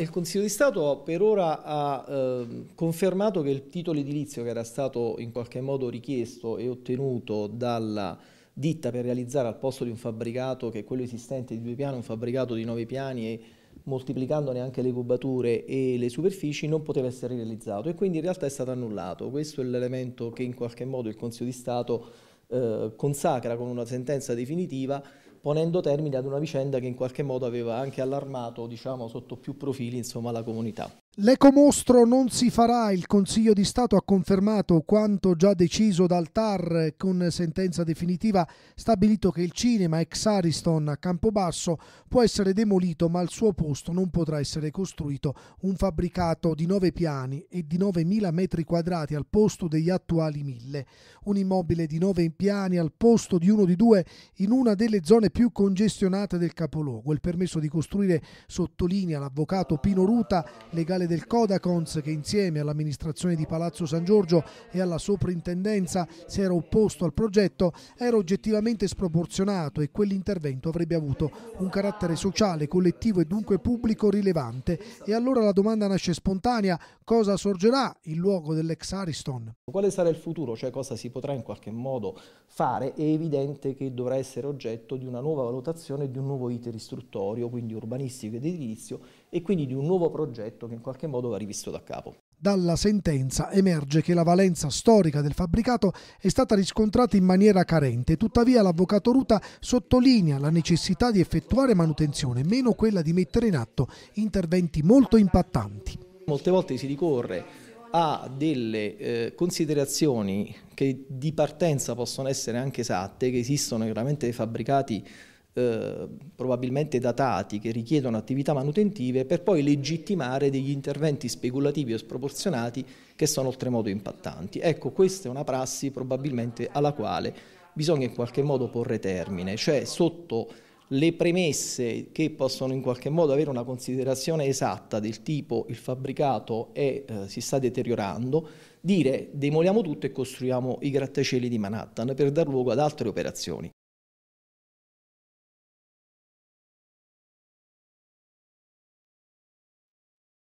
Il Consiglio di Stato per ora ha eh, confermato che il titolo edilizio che era stato in qualche modo richiesto e ottenuto dalla ditta per realizzare al posto di un fabbricato che è quello esistente di due piani, un fabbricato di nove piani e moltiplicandone anche le cubature e le superfici non poteva essere realizzato e quindi in realtà è stato annullato. Questo è l'elemento che in qualche modo il Consiglio di Stato eh, consacra con una sentenza definitiva ponendo termine ad una vicenda che in qualche modo aveva anche allarmato diciamo, sotto più profili insomma, la comunità. L'ecomostro non si farà, il Consiglio di Stato ha confermato quanto già deciso dal TAR con sentenza definitiva, stabilito che il cinema ex Ariston a Campobasso può essere demolito ma al suo posto non potrà essere costruito un fabbricato di 9 piani e di 9.000 metri quadrati al posto degli attuali 1.000, un immobile di 9 piani al posto di uno di due in una delle zone più congestionate del capoluogo. Il permesso di costruire, sottolinea l'avvocato Pino Ruta, legale del Codacons che insieme all'amministrazione di Palazzo San Giorgio e alla soprintendenza si era opposto al progetto era oggettivamente sproporzionato e quell'intervento avrebbe avuto un carattere sociale, collettivo e dunque pubblico rilevante e allora la domanda nasce spontanea cosa sorgerà il luogo dell'ex Ariston? Quale sarà il futuro, cioè cosa si potrà in qualche modo fare? È evidente che dovrà essere oggetto di una nuova valutazione di un nuovo iter istruttorio, quindi urbanistico ed edilizio e quindi di un nuovo progetto che in qualche modo va rivisto da capo. Dalla sentenza emerge che la valenza storica del fabbricato è stata riscontrata in maniera carente, tuttavia l'avvocato Ruta sottolinea la necessità di effettuare manutenzione, meno quella di mettere in atto interventi molto impattanti. Molte volte si ricorre a delle eh, considerazioni che di partenza possono essere anche esatte, che esistono chiaramente dei fabbricati eh, probabilmente datati che richiedono attività manutentive per poi legittimare degli interventi speculativi o sproporzionati che sono oltremodo impattanti. Ecco, questa è una prassi probabilmente alla quale bisogna in qualche modo porre termine, cioè sotto le premesse che possono in qualche modo avere una considerazione esatta del tipo il fabbricato è, eh, si sta deteriorando, dire demoliamo tutto e costruiamo i grattacieli di Manhattan per dar luogo ad altre operazioni.